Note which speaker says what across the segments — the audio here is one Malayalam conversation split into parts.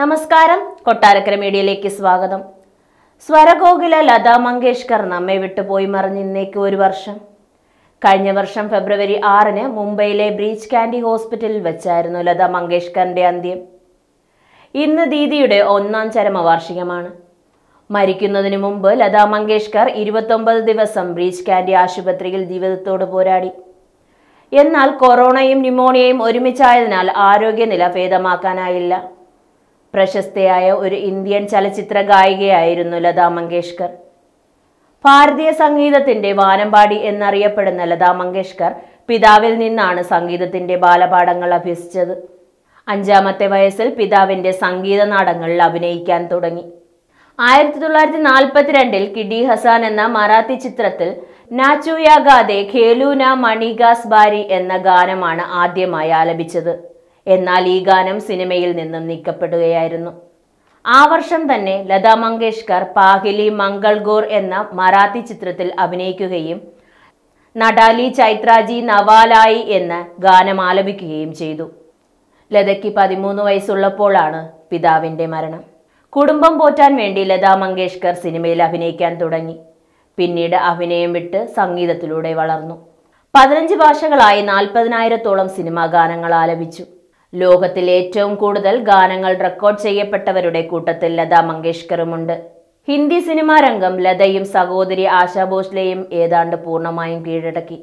Speaker 1: നമസ്കാരം കൊട്ടാരക്കര മീഡിയയിലേക്ക് സ്വാഗതം സ്വരഗോകുല ലതാ മങ്കേഷ്കർ നമ്മെ വിട്ടുപോയി മറിഞ്ഞ് ഇന്നേക്ക് ഒരു വർഷം കഴിഞ്ഞ വർഷം ഫെബ്രുവരി ആറിന് മുംബൈയിലെ ബ്രീച്ച് കാൻഡി ഹോസ്പിറ്റലിൽ വെച്ചായിരുന്നു ലതാ മങ്കേഷ്കറിന്റെ അന്ത്യം ഇന്ന് ദീദിയുടെ ഒന്നാം ചരമവാർഷികമാണ് മരിക്കുന്നതിന് മുമ്പ് ലതാ മങ്കേഷ്കർ ഇരുപത്തൊമ്പത് ദിവസം ബ്രീച്ച് കാൻഡി ആശുപത്രിയിൽ ജീവിതത്തോട് പോരാടി എന്നാൽ കൊറോണയും ന്യൂമോണിയയും ഒരുമിച്ചായതിനാൽ ആരോഗ്യനില ഭേദമാക്കാനായില്ല പ്രശസ്തയായ ഒരു ഇന്ത്യൻ ചലച്ചിത്ര ഗായികയായിരുന്നു ലതാ മങ്കേഷ്കർ ഭാരതീയ സംഗീതത്തിന്റെ വാനമ്പാടി എന്നറിയപ്പെടുന്ന ലതാ മങ്കേഷ്കർ പിതാവിൽ നിന്നാണ് സംഗീതത്തിന്റെ ബാലപാഠങ്ങൾ അഭ്യസിച്ചത് അഞ്ചാമത്തെ വയസ്സിൽ പിതാവിന്റെ സംഗീത നാടങ്ങളിൽ അഭിനയിക്കാൻ തുടങ്ങി ആയിരത്തി തൊള്ളായിരത്തി നാൽപ്പത്തിരണ്ടിൽ കിഡി ഹസാൻ എന്ന മറാത്തി ചിത്രത്തിൽ നാച്ചുയാ ഖേലൂന മണിഗാസ് ബാരി എന്ന ഗാനമാണ് ആദ്യമായി ആലപിച്ചത് എന്നാൽ ഈ ഗാനം സിനിമയിൽ നിന്നും നീക്കപ്പെടുകയായിരുന്നു ആ വർഷം തന്നെ ലതാ മങ്കേഷ്കർ പാഹിലി മംഗൾഗോർ എന്ന മറാത്തി ചിത്രത്തിൽ അഭിനയിക്കുകയും നടാലി ചൈത്രാജി നവാലായി എന്ന ഗാനം ആലപിക്കുകയും ചെയ്തു ലതയ്ക്ക് പതിമൂന്ന് വയസ്സുള്ളപ്പോഴാണ് പിതാവിൻ്റെ മരണം കുടുംബം പോറ്റാൻ വേണ്ടി ലതാ മങ്കേഷ്കർ സിനിമയിൽ അഭിനയിക്കാൻ തുടങ്ങി പിന്നീട് അഭിനയം വിട്ട് സംഗീതത്തിലൂടെ വളർന്നു പതിനഞ്ച് ഭാഷകളായി നാൽപ്പതിനായിരത്തോളം സിനിമാ ഗാനങ്ങൾ ആലപിച്ചു ലോകത്തിൽ ഏറ്റവും കൂടുതൽ ഗാനങ്ങൾ റെക്കോർഡ് ചെയ്യപ്പെട്ടവരുടെ കൂട്ടത്തിൽ ലതാ മങ്കേഷ്കറുമുണ്ട് ഹിന്ദി സിനിമാ രംഗം ലതയും സഹോദരി ആശാ ഭോസ്ലെയും ഏതാണ്ട് പൂർണ്ണമായും കീഴടക്കി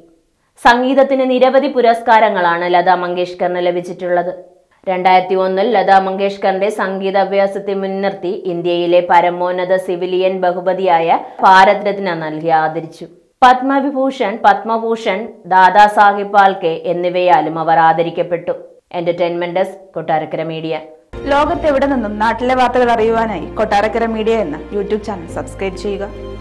Speaker 1: സംഗീതത്തിന് നിരവധി പുരസ്കാരങ്ങളാണ് ലതാ മങ്കേഷ്കറിന് ലഭിച്ചിട്ടുള്ളത് രണ്ടായിരത്തി ഒന്നിൽ ലതാ മങ്കേഷ്കറിന്റെ സംഗീത അഭ്യാസത്തെ മുൻനിർത്തി ഇന്ത്യയിലെ പരമോന്നത സിവിലിയൻ ബഹുമതിയായ ഭാരത് രത്ന നൽകി ആദരിച്ചു പത്മവിഭൂഷൺ പത്മഭൂഷൺ ദാദാസാഹിബ് ഫാൽക്കെ എന്നിവയാലും അവർ ആദരിക്കപ്പെട്ടു എന്റർടൈൻമെന്റ് കൊട്ടാരക്കര മീഡിയ ലോകത്തെവിടെ നിന്നും നാട്ടിലെ വാർത്തകൾ അറിയുവാനായി കൊട്ടാരക്കര മീഡിയ എന്ന യൂട്യൂബ് ചാനൽ സബ്സ്ക്രൈബ് ചെയ്യുക